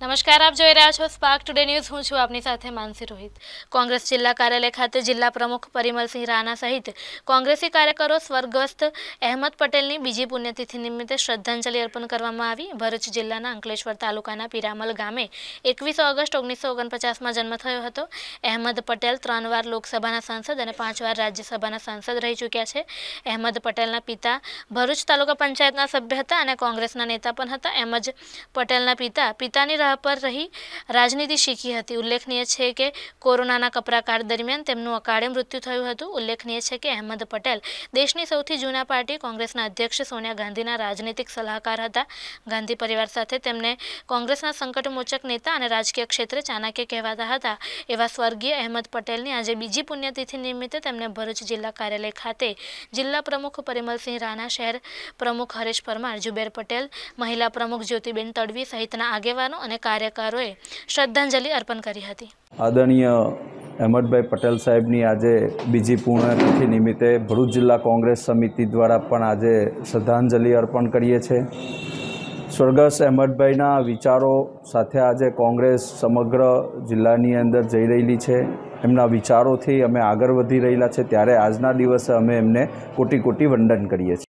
नमस्कार आप જોઈ રહ્યા છો સ્પાર્ક ટુડે ન્યૂઝ હું છું આપની સાથે માનસી રોહિત કોંગ્રેસ જિલ્લા કાર્યાલય ખાતે જિલ્લા પ્રમુખ પરિમલસિંહ રાણા સહિત કોંગ્રેસી કાર્યકરો સ્વર્ગસ્થ અહેમદ પટેલની બીજી પુણ્યતિથિ નિમિત્તે શ્રદ્ધાંજલિ અર્પણ કરવામાં આવી ભરૂચ જિલ્લાના અંગલેશ્વર તાલુકાના પીરામલ ગામે 21 ઓગસ્ટ 1949 માં જન્મ થયો હતો અહેમદ પટેલ ત્રણ વાર લોકસભાના સંસદ અને પાંચ વાર રાજ્યસભાના સંસદ રહી ચૂક્યા છે અહેમદ પટેલના પિતા ભરૂચ તાલુકા પંચાયતના સભ્ય હતા અને કોંગ્રેસના નેતા પણ હતા એમ જ પટેલના પિતા પિતાની પર રહી રાજનીતિ શીખી હતી उल्लेखनीय है कि कोरोना ना कपड़ा कार दरम्यान તેમનું અકાળે મૃત્યુ થયું હતું उल्लेखनीय છે કે અહેમદ પટેલ દેશની સૌથી જૂના પાર્ટી કોંગ્રેસના અધ્યક્ષ સોનિયા ગાંધીના રાજનીતિક સલાહકાર હતા ગાંધી પરિવાર સાથે તેમણે કોંગ્રેસના સંકટમોચક નેતા અને રાજકીય ક્ષેત્રે ચાનાકે કહેવાતા હતા એવા સ્વર્ગીય અહેમદ પટેલની આજે બીજી પુણ્યતિથિ નિમિત્તે તેમણે ભરૂચ જિલ્લા કાર્યાલય ખાતે જિલ્લા પ્રમુખ પરમલસિંહ રાણા શહેર પ્રમુખ હરેશ પરમાર જુબેર પટેલ મહિલા પ્રમુખ જ્યોતિબેન તડવી સહિતના આગેવાનોને કાર્યકારોએ શ્રદ્ધાંજલિ અર્પણ કરી હતી આદરણીય એમડભાઈ પટેલ સાહેબની આજે બીજી પૂર્ણતી નિમિત્તે ભરૂચ જિલ્લા કોંગ્રેસ સમિતિ દ્વારા પણ આજે શ્રદ્ધાંજલિ અર્પણ કરીએ છે સ્વર્ગસ્થ એમડભાઈના વિચારો સાથે આજે કોંગ્રેસ સમગ્ર જિલ્લાની અંદર જીરઈ રહીલી છે તેમના વિચારોથી અમે આગળ વધી રહ્યા છે ત્યારે આજના દિવસે અમે એમને કોટી કોટી વંદન કરીએ છીએ